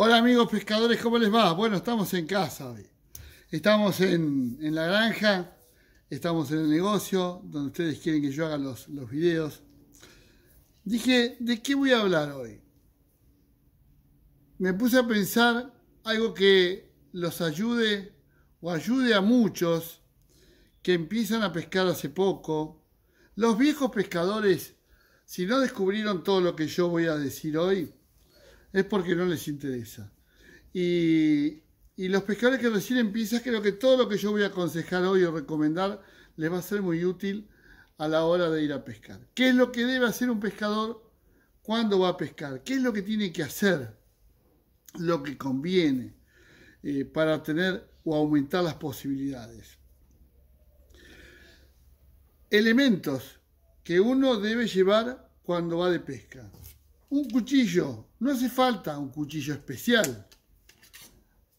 Hola amigos pescadores, ¿cómo les va? Bueno, estamos en casa hoy. Estamos en, la granja, estamos en el negocio, donde ustedes quieren que yo haga los, los videos. Dije, ¿de qué voy a hablar hoy? Me puse a pensar algo que los ayude o ayude a muchos que empiezan a pescar hace poco. Los viejos pescadores, si no descubrieron todo lo que yo voy a decir hoy, es porque no les interesa. Y, los pescadores que recién empiezan, creo que todo lo que yo voy a aconsejar hoy o recomendar les va a ser muy útil a la hora de ir a pescar. ¿Qué es lo que debe hacer un pescador cuando va a pescar? ¿Qué es lo que tiene que hacer? Lo que conviene eh, para tener o aumentar las posibilidades. Elementos que uno debe llevar cuando va de pesca. Un cuchillo, no hace falta un cuchillo especial.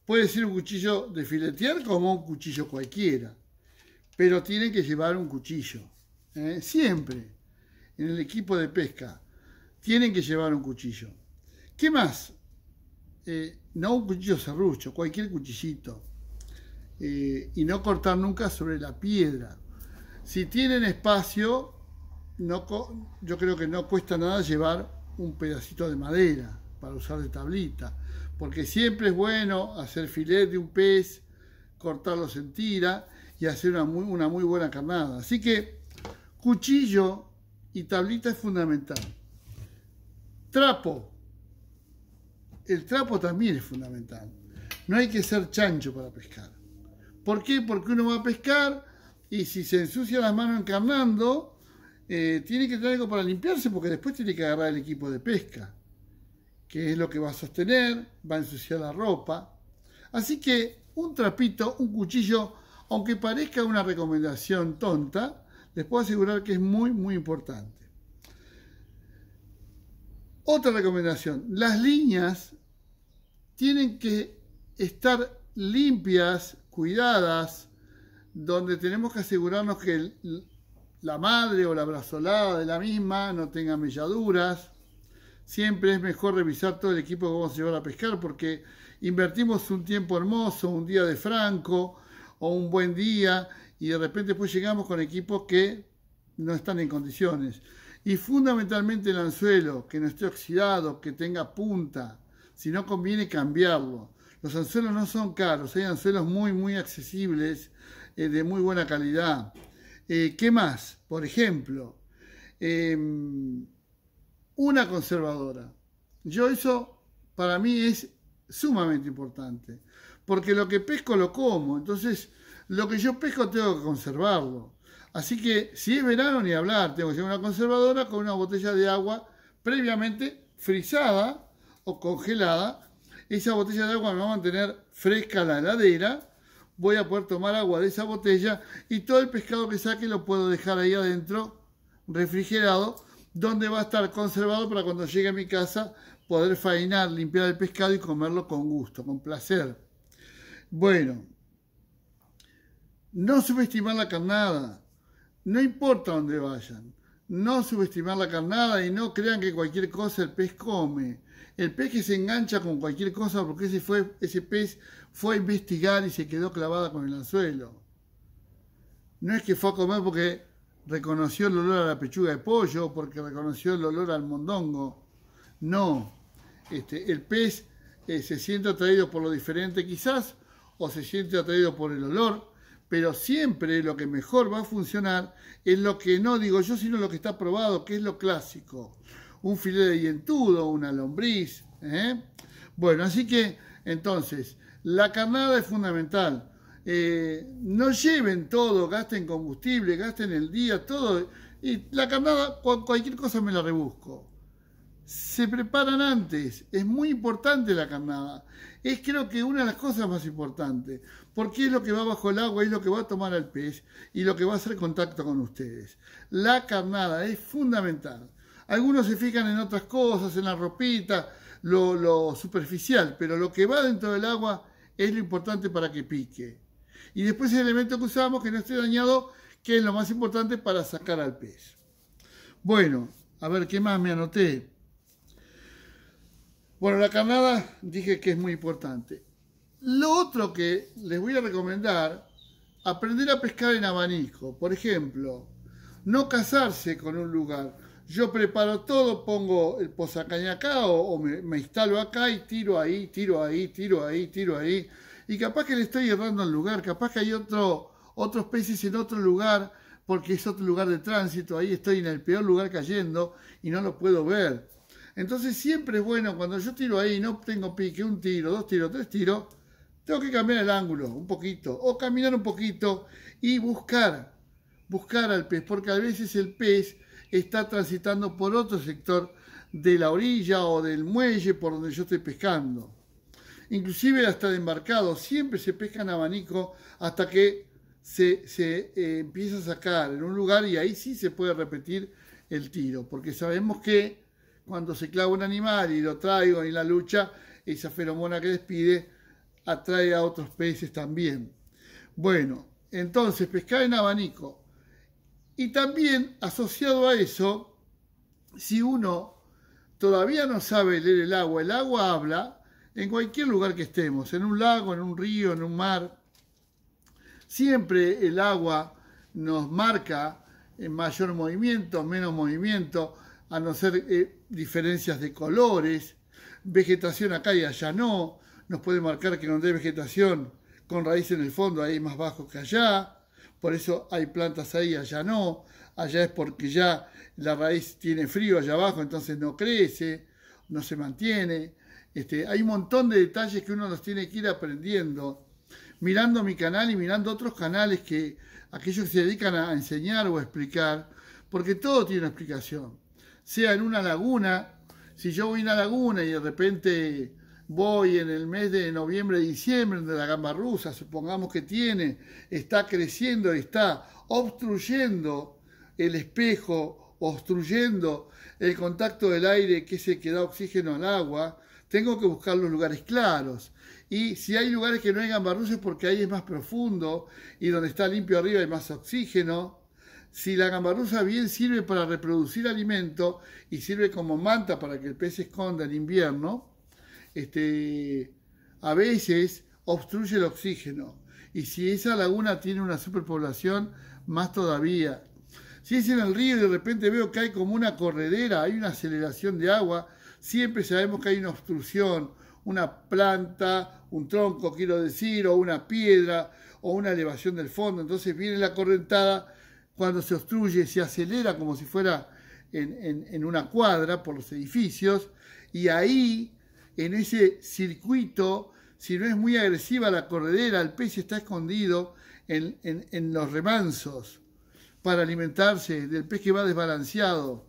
Puede ser un cuchillo de filetear como un cuchillo cualquiera, pero tienen que llevar un cuchillo, ¿eh? siempre, en el equipo de pesca. Tienen que llevar un cuchillo. ¿Qué más? Eh, no un cuchillo serrucho, cualquier cuchillito. Eh, y no cortar nunca sobre la piedra. Si tienen espacio, yo creo que no cuesta nada llevar un pedacito de madera para usar de tablita, porque siempre es bueno hacer filet de un pez, cortarlo en tira y hacer una muy, una muy buena carnada. Así que cuchillo y tablita es fundamental. Trapo. El trapo también es fundamental. No hay que ser chancho para pescar. ¿Por qué? Porque uno va a pescar y si se ensucia las manos encarnando, eh, tiene que tener algo para limpiarse porque después tiene que agarrar el equipo de pesca, que es lo que va a sostener, va a ensuciar la ropa. Así que un trapito, un cuchillo, aunque parezca una recomendación tonta, les puedo asegurar que es muy, muy importante. Otra recomendación, las líneas tienen que estar limpias, cuidadas, donde tenemos que asegurarnos que el, la madre o la brazolada de la misma, no tenga melladuras. Siempre es mejor revisar todo el equipo que vamos a llevar a pescar porque invertimos un tiempo hermoso, un día de franco o un buen día y de repente pues llegamos con equipos que no están en condiciones. Y fundamentalmente el anzuelo, que no esté oxidado, que tenga punta. Si no conviene cambiarlo. Los anzuelos no son caros, hay anzuelos muy, muy accesibles, eh, de muy buena calidad. Eh, ¿Qué más? Por ejemplo, em, una conservadora. Yo eso para mí es sumamente importante, porque lo que pesco lo como, entonces lo que yo pesco tengo que conservarlo. Así que si es verano ni hablar, tengo que llevar una conservadora con una botella de agua previamente frisada o congelada. Esa botella de agua me va a mantener fresca la heladera voy a poder tomar agua de esa botella y todo el pescado que saque lo puedo dejar ahí adentro, refrigerado, donde va a estar conservado para cuando llegue a mi casa poder fainar, limpiar el pescado y comerlo con gusto, con placer. Bueno, no subestimar la carnada, no importa dónde vayan, no subestimar la carnada y no crean que cualquier cosa el pez come el pez que se engancha con cualquier cosa porque ese, fue, ese pez fue a investigar y se quedó clavada con el anzuelo. No es que fue a comer porque reconoció el olor a la pechuga de pollo, porque reconoció el olor al mondongo. No, este, el pez eh, se siente atraído por lo diferente quizás, o se siente atraído por el olor, pero siempre lo que mejor va a funcionar es lo que no digo yo, sino lo que está probado, que es lo clásico un filete de yentudo, una lombriz. ¿eh? Bueno, así que entonces, la carnada es fundamental. Eh, no lleven todo, gasten combustible, gasten el día, todo. Y la carnada, cualquier cosa me la rebusco. Se preparan antes, es muy importante la carnada. Es creo que una de las cosas más importantes, porque es lo que va bajo el agua, es lo que va a tomar al pez y lo que va a hacer contacto con ustedes. La carnada es fundamental. Algunos se fijan en otras cosas, en la ropita, lo, superficial, pero lo que va dentro del agua es lo importante para que pique. Y después el elemento que usamos, que no esté dañado, que es lo más importante para sacar al pez. Bueno, a ver, ¿qué más me anoté? Bueno, la carnada dije que es muy importante. Lo otro que les voy a recomendar, aprender a pescar en abanico. Por ejemplo, no casarse con un lugar. Yo preparo todo, pongo el posacaña acá o, me, instalo acá y tiro ahí, tiro ahí, tiro ahí, tiro ahí. Y capaz que le estoy errando al lugar, capaz que hay otro, otros peces en otro lugar porque es otro lugar de tránsito, ahí estoy en el peor lugar cayendo y no lo puedo ver. Entonces siempre es bueno cuando yo tiro ahí y no tengo pique, un tiro, dos tiros, tres tiros, tengo que cambiar el ángulo un poquito o caminar un poquito y buscar, buscar al pez, porque a veces el pez está transitando por otro sector de la orilla o del muelle por donde yo estoy pescando. Inclusive hasta el embarcado, siempre se pesca en abanico hasta que se, eh, empieza a sacar en un lugar y ahí sí se puede repetir el tiro, porque sabemos que cuando se clava un animal y lo traigo en la lucha, esa feromona que despide atrae a otros peces también. Bueno, entonces pescar en abanico y también asociado a eso, si uno todavía no sabe leer el agua, el agua habla en cualquier lugar que estemos, en un lago, en un río, en un mar. Siempre el agua nos marca en mayor movimiento, menos movimiento, a no ser eh, diferencias de colores, vegetación acá y allá no, nos puede marcar que donde hay vegetación con raíz en el fondo ahí más bajo que allá, por eso hay plantas ahí, allá no, allá es porque ya la raíz tiene frío allá abajo, entonces no crece, no se mantiene. Este, hay un montón de detalles que uno los tiene que ir aprendiendo, mirando mi canal y mirando otros canales que aquellos que se dedican a enseñar o a explicar, porque todo tiene una explicación. Sea en una laguna, si yo voy a una laguna y de repente voy en el mes de noviembre, diciembre, donde la gamba rusa, supongamos que tiene, está creciendo, está obstruyendo el espejo, obstruyendo el contacto del aire que se queda oxígeno al agua, tengo que buscar los lugares claros. Y si hay lugares que no hay gamba porque ahí es más profundo y donde está limpio arriba hay más oxígeno si la rusa bien sirve para reproducir alimento y sirve como manta para que el pez se esconda en invierno, este, a veces obstruye el oxígeno. Y si esa laguna tiene una superpoblación, más todavía. Si es en el río y de repente veo que hay como una corredera, hay una aceleración de agua, siempre sabemos que hay una obstrucción, una planta, un tronco, quiero decir, o una piedra, o una elevación del fondo. Entonces viene la correntada, cuando se obstruye, se acelera como si fuera en una cuadra por los edificios, y ahí en ese circuito, si no es muy agresiva la corredera, el pez está escondido en, los remansos para alimentarse del pez que va desbalanceado.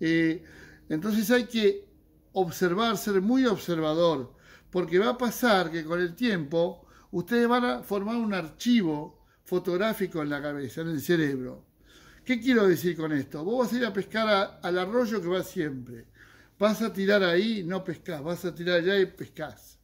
Eh, entonces hay que observar, ser muy observador, porque va a pasar que con el tiempo ustedes van a formar un archivo fotográfico en la cabeza, en el cerebro. ¿Qué quiero decir con esto? Vos vas a ir a pescar al arroyo que va siempre. Vas a tirar ahí, no pescas vas a tirar allá y pescas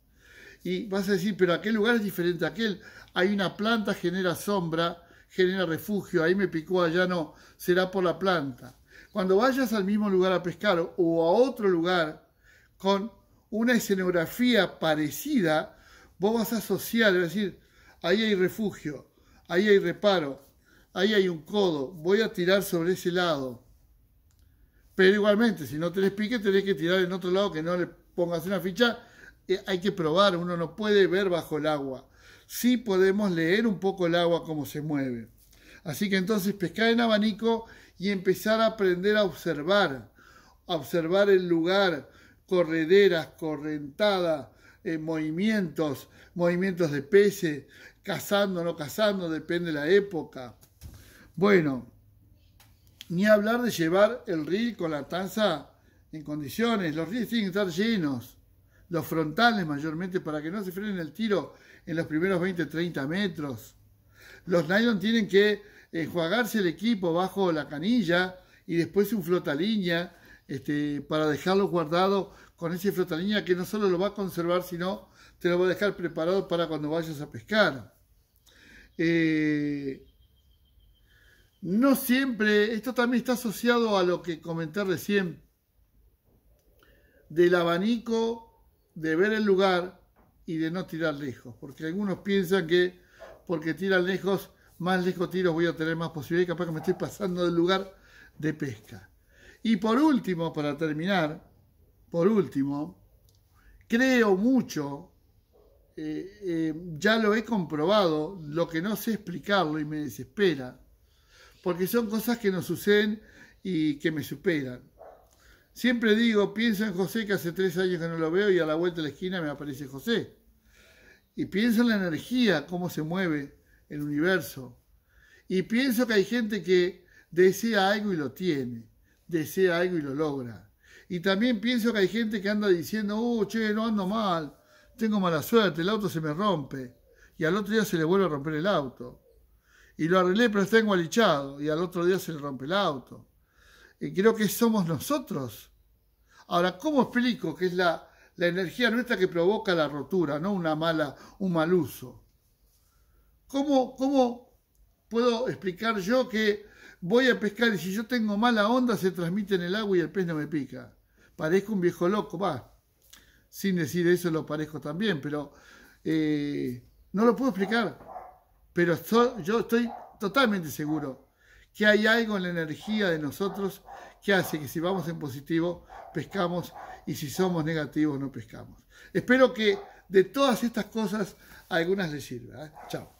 Y vas a decir, pero aquel lugar es diferente a aquel. Hay una planta, genera sombra, genera refugio, ahí me picó, allá no, será por la planta. Cuando vayas al mismo lugar a pescar o a otro lugar con una escenografía parecida, vos vas a asociar, es decir, ahí hay refugio, ahí hay reparo, ahí hay un codo, voy a tirar sobre ese lado. Pero igualmente, si no tenés pique, tenés que tirar en otro lado que no le pongas una ficha. Eh, hay que probar, uno no puede ver bajo el agua. Sí podemos leer un poco el agua cómo se mueve. Así que entonces pescar en abanico y empezar a aprender a observar, observar el lugar, correderas, correntada, eh, movimientos, movimientos de peces, cazando, o no cazando, depende de la época. Bueno, ni hablar de llevar el reel con la tanza en condiciones. Los reels tienen que estar llenos. Los frontales mayormente para que no se frenen el tiro en los primeros 20-30 metros. Los nylon tienen que enjuagarse el equipo bajo la canilla y después un flotalínea este, para dejarlo guardado con ese flotalínea que no solo lo va a conservar, sino te lo va a dejar preparado para cuando vayas a pescar. Eh, no siempre, esto también está asociado a lo que comenté recién, del abanico de ver el lugar y de no tirar lejos, porque algunos piensan que porque tiran lejos, más lejos tiros voy a tener más posibilidades, capaz que me estoy pasando del lugar de pesca. Y por último, para terminar, por último, creo mucho, eh, eh, ya lo he comprobado, lo que no sé explicarlo y me desespera, porque son cosas que nos suceden y que me superan. Siempre digo, pienso en José que hace tres años que no lo veo y a la vuelta de la esquina me aparece José. Y pienso en la energía, cómo se mueve el universo. Y pienso que hay gente que desea algo y lo tiene, desea algo y lo logra. Y también pienso que hay gente que anda diciendo, oh, che, no ando mal, tengo mala suerte, el auto se me rompe. Y al otro día se le vuelve a romper el auto y lo arreglé, pero está engualichado y al otro día se le rompe el auto. Y creo que somos nosotros. Ahora, ¿cómo explico que es la, energía nuestra que provoca la rotura, no una mala, un mal uso? ¿Cómo, ¿Cómo puedo explicar yo que voy a pescar y si yo tengo mala onda se transmite en el agua y el pez no me pica? Parezco un viejo loco, va. Sin decir eso lo parezco también, pero eh, no lo puedo explicar pero yo estoy totalmente seguro que hay algo en la energía de nosotros que hace que si vamos en positivo pescamos y si somos negativos no pescamos. Espero que de todas estas cosas algunas les sirva. ¿eh? Chao.